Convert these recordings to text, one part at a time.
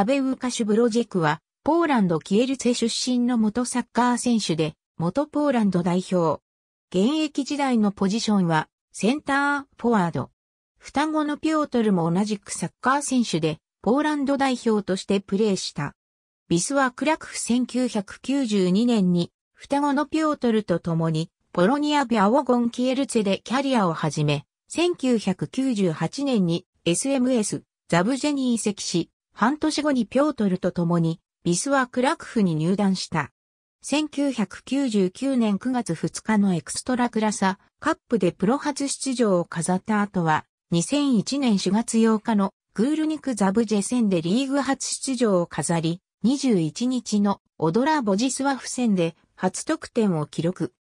アベウカ・シュブロジェクは、ポーランド・キエルツェ出身の元サッカー選手で、元ポーランド代表。現役時代のポジションは、センター、フォワード。双子のピョートルも同じくサッカー選手で、ポーランド代表としてプレーした。ビスはクラクフ1992年に、双子のピョートルと共に、ポロニア・ビアオゴン・キエルツェでキャリアを始め、1998年に SMS、ザブジェに移籍し、半年後にピョートルと共に、ビスワクラクフに入団した。1999年9月2日のエクストラクラサカップでプロ初出場を飾った後は、2001年4月8日のグールニクザブジェ戦でリーグ初出場を飾り、21日のオドラ・ボジスワフ戦で初得点を記録。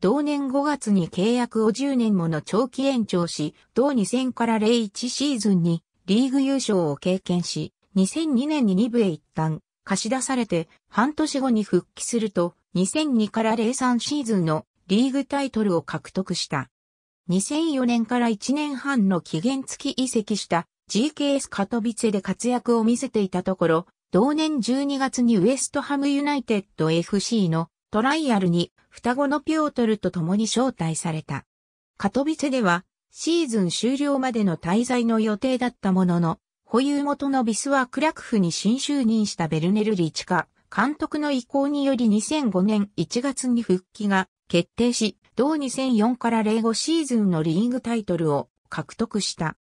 同年5月に契約を10年もの長期延長し、同2戦から01シーズンにリーグ優勝を経験し、2002年に2部へ一旦貸し出されて半年後に復帰すると2002から03シーズンのリーグタイトルを獲得した。2004年から1年半の期限付き移籍した GKS カトビツェで活躍を見せていたところ、同年12月にウエストハムユナイテッド FC のトライアルに双子のピョートルと共に招待された。カトビツェではシーズン終了までの滞在の予定だったものの、保有元のビスワークフに新就任したベルネル・リチカ、監督の意向により2005年1月に復帰が決定し、同2004から05シーズンのリーグタイトルを獲得した。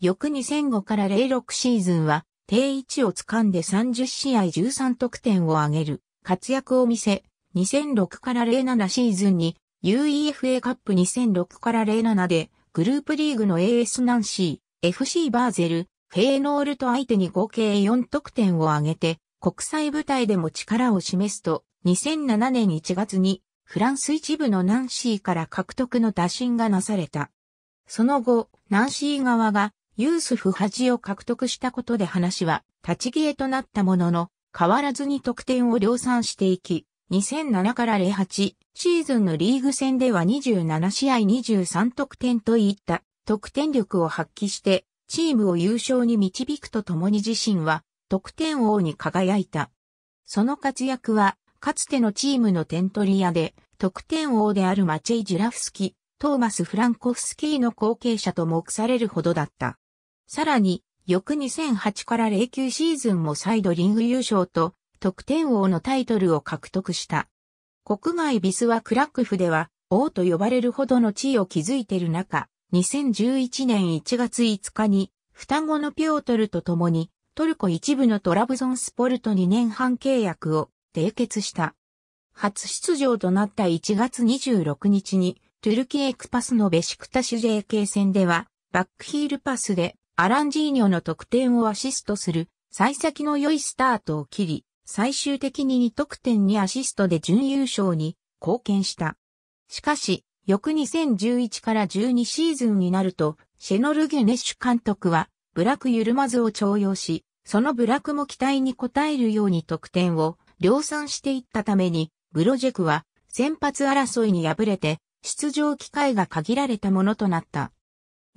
翌2005から06シーズンは、定位置を掴んで30試合13得点を挙げる活躍を見せ、2006から07シーズンに UEFA カップ2006から07でグループリーグの AS ナンシー、FC バーゼル、フェーノールと相手に合計4得点を挙げて、国際舞台でも力を示すと、2007年1月にフランス一部のナンシーから獲得の打診がなされた。その後、ナンシー側がユースフハジを獲得したことで話は立ち消えとなったものの、変わらずに得点を量産していき、2007から08シーズンのリーグ戦では27試合23得点といった得点力を発揮してチームを優勝に導くとともに自身は得点王に輝いた。その活躍は、かつてのチームの点取り屋で、得点王であるマチェイ・ジュラフスキ、トーマス・フランコフスキーの後継者と目されるほどだった。さらに、翌2008から09シーズンも再度リング優勝と、得点王のタイトルを獲得した。国外ビスはクラックフでは、王と呼ばれるほどの地位を築いている中、2011年1月5日に、双子のピョートルと共に、トルコ一部のトラブゾンスポルト2年半契約を締結した。初出場となった1月26日に、トゥルキエクパスのベシクタシュ JK 戦では、バックヒールパスでアランジーニョの得点をアシストする、幸先の良いスタートを切り、最終的に2得点にアシストで準優勝に貢献した。しかし、翌2011から12シーズンになると、シェノル・ゲネッシュ監督は、ブラク・ユルマズを徴用し、そのブラクも期待に応えるように得点を量産していったために、ブロジェクは先発争いに敗れて、出場機会が限られたものとなった。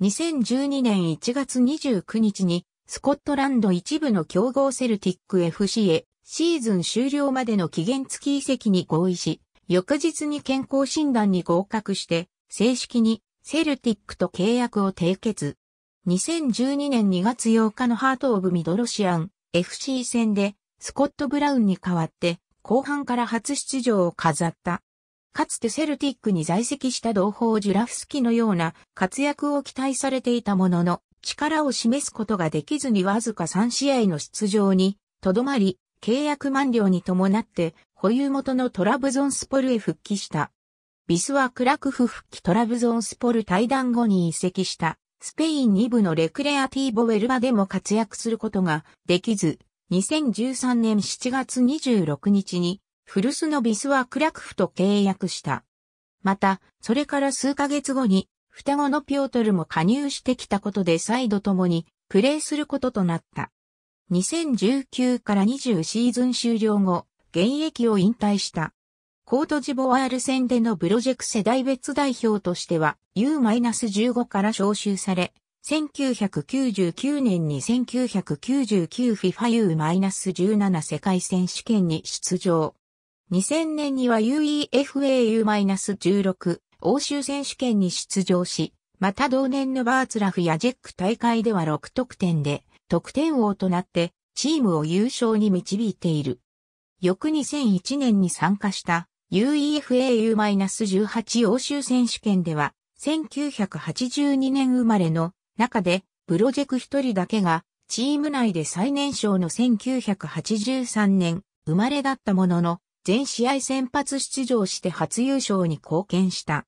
2012年1月29日に、スコットランド一部の競合セルティック FC へ、シーズン終了までの期限付き移籍に合意し、翌日に健康診断に合格して、正式にセルティックと契約を締結。2012年2月8日のハート・オブ・ミドロシアン FC 戦でスコット・ブラウンに代わって後半から初出場を飾った。かつてセルティックに在籍した同胞ジュラフスキのような活躍を期待されていたものの力を示すことができずにわずか3試合の出場にとどまり契約満了に伴って保有元のトラブゾンスポルへ復帰した。ビスはクラクフ復帰トラブゾンスポル退団後に移籍した、スペイン2部のレクレアティーボウェルバでも活躍することができず、2013年7月26日に、古巣のビスはクラクフと契約した。また、それから数ヶ月後に、双子のピョートルも加入してきたことで再度ともにプレーすることとなった。2019から20シーズン終了後、現役を引退した。コートジボワール戦でのブロジェク世代別代表としては U-15 から招集され、1999年に 1999FIFA U-17 世界選手権に出場。2000年には UEFAU-16 欧州選手権に出場し、また同年のバーツラフやジェック大会では6得点で得点王となってチームを優勝に導いている。翌2001年に参加した UEFAU-18 欧州選手権では、1982年生まれの中で、プロジェク一人だけが、チーム内で最年少の1983年生まれだったものの、全試合先発出場して初優勝に貢献した。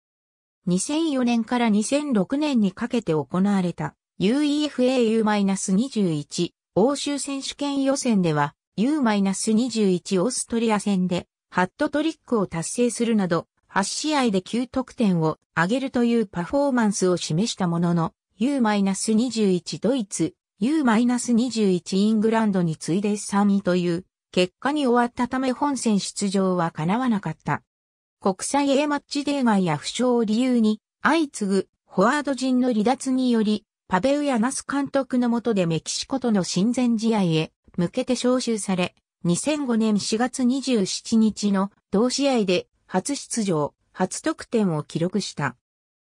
2004年から2006年にかけて行われた UEFAU-21 欧州選手権予選では U-21 オーストリア戦でハットトリックを達成するなど、8試合で9得点を上げるというパフォーマンスを示したものの、U-21 ドイツ、U-21 イングランドに次いで3位という結果に終わったため本戦出場は叶わなかった。国際 A マッチデー外や負傷を理由に相次ぐフォワード陣の離脱により、パベウヤナス監督のもとでメキシコとの親善試合へ向けて招集され、2005年4月27日の同試合で初出場、初得点を記録した。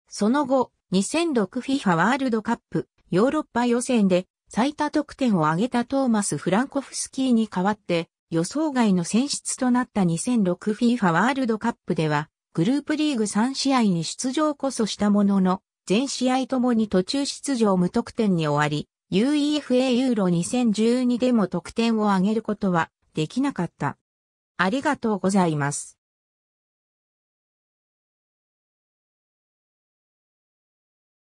その後、2006FIFA ワールドカップヨーロッパ予選で最多得点を挙げたトーマス・フランコフスキーに代わって予想外の選出となった 2006FIFA ワールドカップではグループリーグ3試合に出場こそしたものの全試合ともに途中出場無得点に終わり UEFA ユーロ2012でも得点を挙げることはできなかった。ありがとうございます。